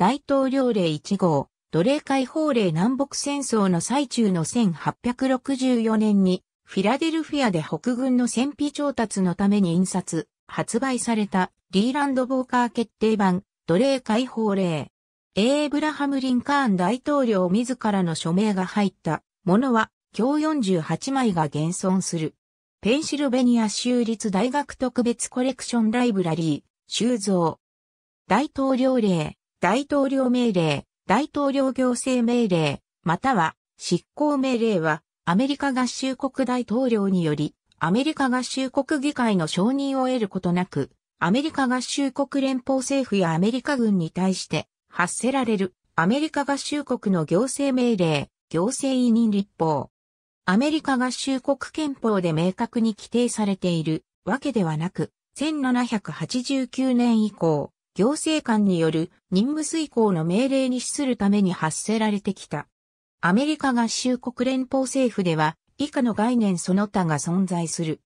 大統領令1号、奴隷解放令南北戦争の最中の1864年に、フィラデルフィアで北軍の戦費調達のために印刷、発売された、リーランド・ボーカー決定版、奴隷解放令。エーブラハム・リンカーン大統領自らの署名が入ったものは、今日48枚が現存する。ペンシルベニア州立大学特別コレクションライブラリー、収蔵。大統領令。大統領命令、大統領行政命令、または執行命令はアメリカ合衆国大統領によりアメリカ合衆国議会の承認を得ることなく、アメリカ合衆国連邦政府やアメリカ軍に対して発せられるアメリカ合衆国の行政命令、行政委任立法。アメリカ合衆国憲法で明確に規定されているわけではなく、1789年以降、行政官による任務遂行の命令に資するために発せられてきた。アメリカ合衆国連邦政府では以下の概念その他が存在する。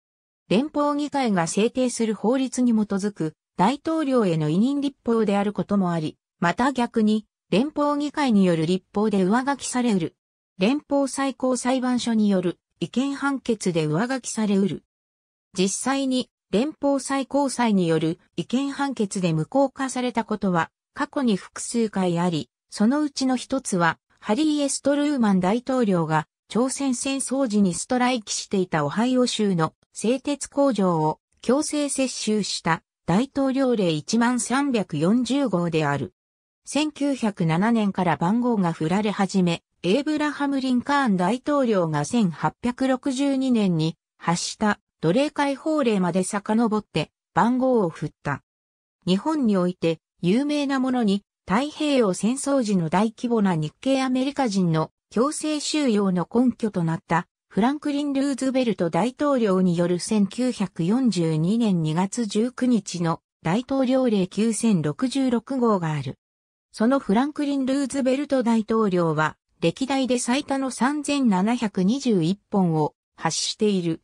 連邦議会が制定する法律に基づく大統領への委任立法であることもあり、また逆に連邦議会による立法で上書きされうる。連邦最高裁判所による意見判決で上書きされうる。実際に連邦最高裁による違憲判決で無効化されたことは過去に複数回あり、そのうちの一つは、ハリー・エストルーマン大統領が朝鮮戦争時にストライキしていたオハイオ州の製鉄工場を強制接収した大統領令1340号である。1907年から番号が振られ始め、エイブラハム・リンカーン大統領が1862年に発した奴隷解放令まで遡って番号を振った。日本において有名なものに太平洋戦争時の大規模な日系アメリカ人の強制収容の根拠となったフランクリン・ルーズベルト大統領による1942年2月19日の大統領令9066号がある。そのフランクリン・ルーズベルト大統領は歴代で最多の3721本を発している。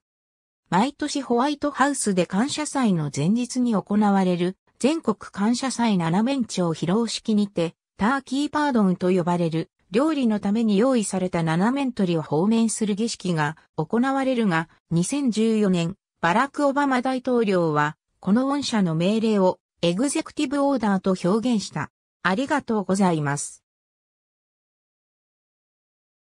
毎年ホワイトハウスで感謝祭の前日に行われる全国感謝祭七面鳥披露式にて、ターキーパードンと呼ばれる料理のために用意された七面鳥を放免する儀式が行われるが、2014年、バラク・オバマ大統領は、この御社の命令をエグゼクティブオーダーと表現した。ありがとうございます。